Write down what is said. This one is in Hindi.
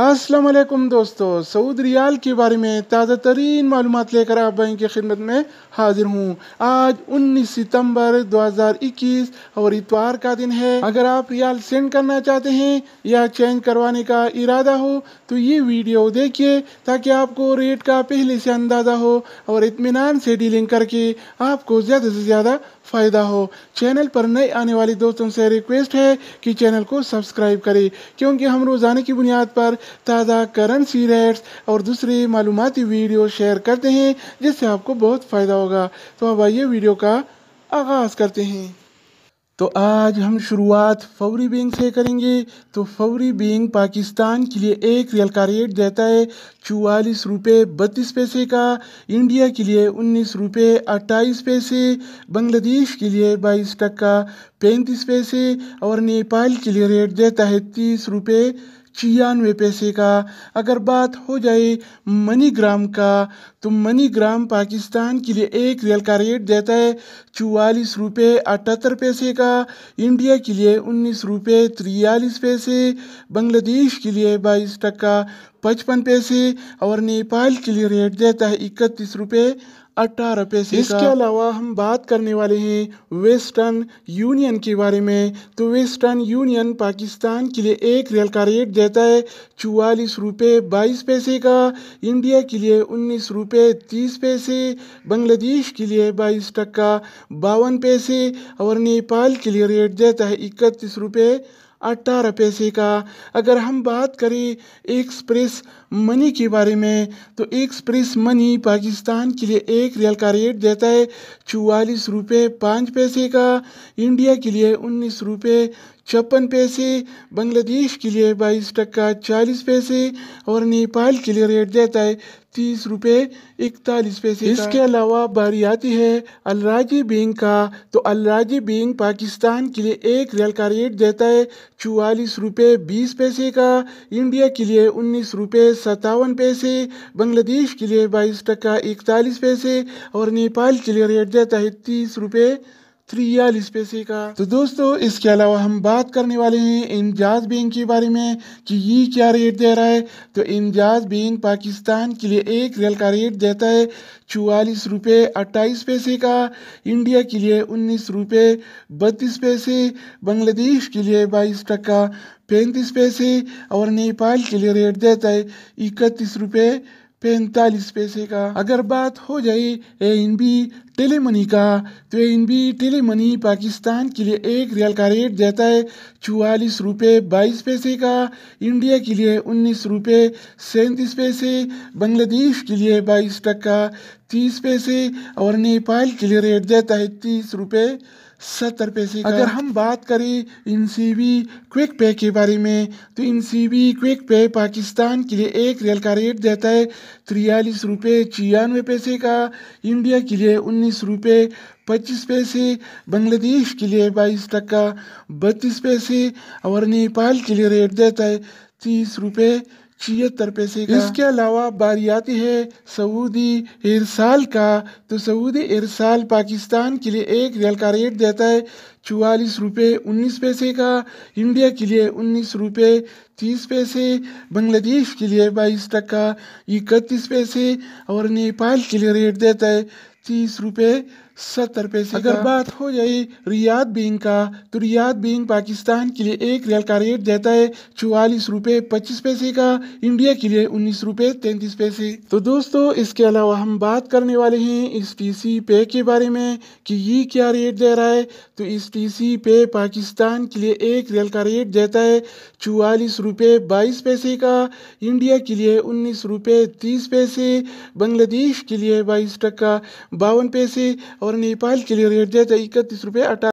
अस्सलाम वालेकुम दोस्तों सऊद रियाल के बारे में ताज़ा तरीन मालूम लेकर आप बैंक की खिदमत में हाजिर हूँ आज 19 सितंबर 2021 और इतवार का दिन है अगर आप रियाल सेंड करना चाहते हैं या चेंज करवाने का इरादा हो तो ये वीडियो देखिए ताकि आपको रेट का पहले से अंदाज़ा हो और इतमान से डीलिंग करके आपको ज़्यादा से ज़्यादा फ़ायदा हो चैनल पर नए आने वाले दोस्तों से रिक्वेस्ट है कि चैनल को सब्सक्राइब करें क्योंकि हम रोज़ाना की बुनियाद पर ताज़ा करंसी रेट्स और दूसरे मालूमती वीडियो शेयर करते हैं जिससे आपको बहुत फ़ायदा होगा तो अब आइए वीडियो का आगाज़ करते हैं तो आज हम शुरुआत फौरी बैंक से करेंगे तो फौरी बैंक पाकिस्तान के लिए एक रियल का रेट देता है चवालीस रुपये बत्तीस पैसे का इंडिया के लिए उन्नीस रुपये अट्ठाईस पैसे बांग्लादेश के लिए बाईस टक्का पैंतीस पैसे और नेपाल के लिए रेट देता है तीस रुपये छियानवे पैसे का अगर बात हो जाए मनीग्राम का तो मनीग्राम पाकिस्तान के लिए एक रियल का रेट देता है चवालीस रुपये अठहत्तर पैसे का इंडिया के लिए उन्नीस रुपये तिरयालीस पैसे बांग्लादेश के लिए बाईस टका पचपन पैसे और नेपाल के लिए रेट देता है इकतीस रुपये अठारह पैसे इसके अलावा हम बात करने वाले हैं वेस्टर्न यूनियन के बारे में तो वेस्टर्न यूनियन पाकिस्तान के लिए एक रियल का रेट देता है चवालीस रुपये बाईस पैसे का इंडिया के लिए उन्नीस रुपये तीस पैसे बांग्लादेश के लिए बाईस टक्का बावन पैसे और नेपाल के लिए रेट देता है इकतीस रुपये अट्ठारह पैसे का अगर हम बात करें एक्सप्रेस मनी के बारे में तो एक्सप्रेस मनी पाकिस्तान के लिए एक रियल का रेट देता है चौवालीस रुपये पाँच पैसे का इंडिया के लिए उन्नीस रुपये छप्पन पैसे बांग्लादेश के लिए बाईस टक्का चालीस पैसे और नेपाल के लिए रेट देता है तीस रुपये इकतालीस पैसे इसके अलावा बारी आती है अलराजी बैंक का तो अलराजी बैंक पाकिस्तान के लिए एक रियल का रेट देता है चौवालीस रुपये बीस पैसे का इंडिया के लिए उन्नीस रुपये सत्तावन पैसे बांग्लादेश के लिए बाईस टका इकतालीस पैसे और नेपाल के लिए रेट देता है तीस रुपये त्रियालीस पैसे का तो दोस्तों इसके अलावा हम बात करने वाले हैं इंजाज बैंक के बारे में कि ये क्या रेट दे रहा है तो इंजाज बैंक पाकिस्तान के लिए एक रियल का रेट देता है चवालीस रुपये अट्ठाईस पैसे का इंडिया के लिए उन्नीस रुपये बत्तीस पैसे बांग्लादेश के लिए बाईस टका पैंतीस पैसे और नेपाल के लिए रेट देता है इकतीस रुपये पैंतालीस पैसे का अगर बात हो जाए A N B tele money का तो A N B tele money Pakistan के लिए एक रियल का रेट देता है चवालीस रुपये बाईस पैसे का इंडिया के लिए उन्नीस रुपये सैंतीस पैसे बांग्लादेश के लिए बाईस टक्का तीस पैसे और नेपाल के लिए रेट देता है तीस रुपये सत्तर पैसे का अगर हम बात करें इन सी बी क्विक पे के बारे में तो इन सी बी क्विक पे पाकिस्तान के लिए एक रियल का रेट देता है तिरयालीस रुपये छियानवे पैसे का इंडिया के लिए उन्नीस रुपये पच्चीस पैसे बांग्लादेश के लिए बाईस टक्का बत्तीस पैसे और नेपाल के लिए रेट देता है तीस रुपये छिहत्तर पैसे का इसके अलावा बारियाती है सऊदी इरसाल का तो सऊदी इरसाल पाकिस्तान के लिए एक रेल का रेट देता है चवालीस रुपये उन्नीस पैसे का इंडिया के लिए उन्नीस रुपये तीस पैसे बांग्लादेश के लिए बाईस टका इकतीस पैसे और नेपाल के लिए रेट देता है तीस रुपये सत्तर पैसे अगर बात हो जाए रियाद बैंक का तो रियाद बैंक पाकिस्तान के लिए एक रियल का रेट देता है चौवालीस रुपये पच्चीस पैसे का इंडिया के लिए उन्नीस रुपये तैंतीस पैसे तो दोस्तों इसके अलावा हम बात करने वाले हैं इस टी सी पे के बारे में कि ये क्या रेट दे रहा है तो इस टी सी पे पाकिस्तान के लिए एक रियल का रेट देता है चौवालीस रुपये बाईस पैसे का इंडिया के लिए उन्नीस रुपये तीस पैसे बांग्लादेश के लिए बाईस टक्का बावन पैसे और नेपाल के लिए रेट दिया था इकतीस रुपये अठारह